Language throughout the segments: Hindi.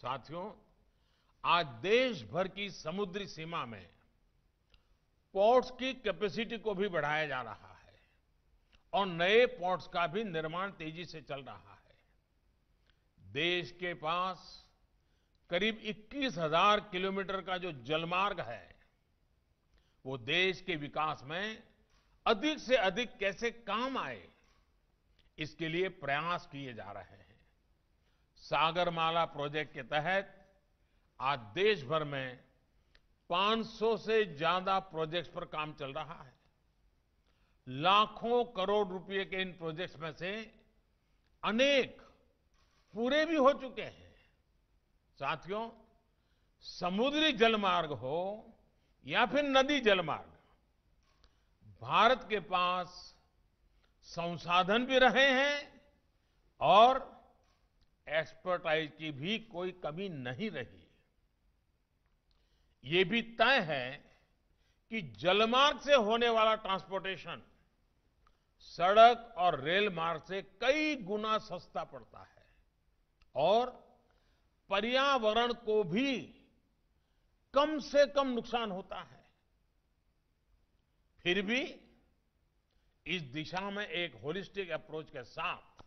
साथियों आज देश भर की समुद्री सीमा में पोर्ट्स की कैपेसिटी को भी बढ़ाया जा रहा है और नए पोर्ट्स का भी निर्माण तेजी से चल रहा है देश के पास करीब 21,000 किलोमीटर का जो जलमार्ग है वो देश के विकास में अधिक से अधिक कैसे काम आए इसके लिए प्रयास किए जा रहे हैं सागरमाला प्रोजेक्ट के तहत आज देश भर में 500 से ज्यादा प्रोजेक्ट्स पर काम चल रहा है लाखों करोड़ रुपए के इन प्रोजेक्ट्स में से अनेक पूरे भी हो चुके हैं साथियों समुद्री जलमार्ग हो या फिर नदी जलमार्ग भारत के पास संसाधन भी रहे हैं और एक्सपर्टाइज की भी कोई कमी नहीं रही ये भी तय है कि जलमार्ग से होने वाला ट्रांसपोर्टेशन सड़क और रेल मार्ग से कई गुना सस्ता पड़ता है और पर्यावरण को भी कम से कम नुकसान होता है फिर भी इस दिशा में एक होलिस्टिक अप्रोच के साथ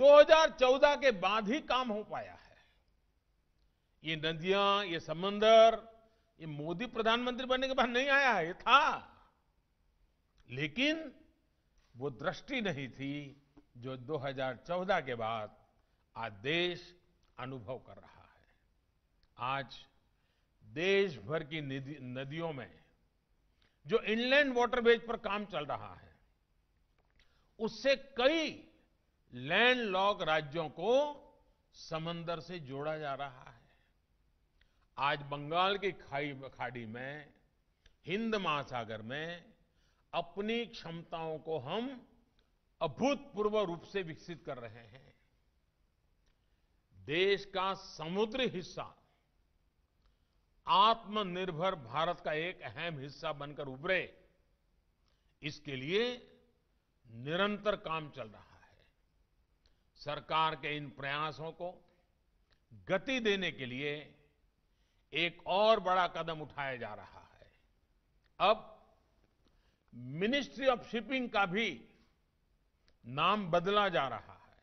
2014 के बाद ही काम हो पाया है ये नदियां ये समंदर ये मोदी प्रधानमंत्री बनने के बाद नहीं आया है ये था लेकिन वो दृष्टि नहीं थी जो 2014 के बाद आज देश अनुभव कर रहा है आज देश भर की नदियों में जो इनलैंड वाटरवेज पर काम चल रहा है उससे कई लैंड लॉक राज्यों को समंदर से जोड़ा जा रहा है आज बंगाल की खाई खाड़ी में हिंद महासागर में अपनी क्षमताओं को हम अभूतपूर्व रूप से विकसित कर रहे हैं देश का समुद्री हिस्सा आत्मनिर्भर भारत का एक अहम हिस्सा बनकर उभरे इसके लिए निरंतर काम चल रहा है सरकार के इन प्रयासों को गति देने के लिए एक और बड़ा कदम उठाया जा रहा है अब मिनिस्ट्री ऑफ शिपिंग का भी नाम बदला जा रहा है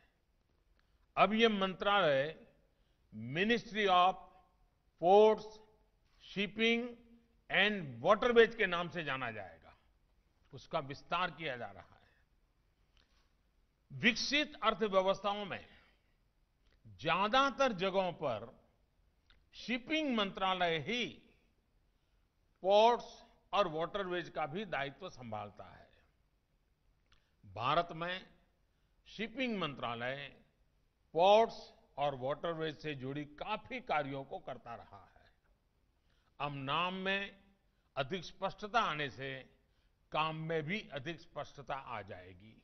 अब यह मंत्रालय ministry of ports shipping and waterways के नाम से जाना जाएगा उसका विस्तार किया जा रहा है विकसित अर्थव्यवस्थाओं में ज्यादातर जगहों पर शिपिंग मंत्रालय ही पोर्ट्स और वाटरवेज का भी दायित्व संभालता है भारत में शिपिंग मंत्रालय पोर्ट्स और वाटरवेज से जुड़ी काफी कार्यों को करता रहा है अब नाम में अधिक स्पष्टता आने से काम में भी अधिक स्पष्टता आ जाएगी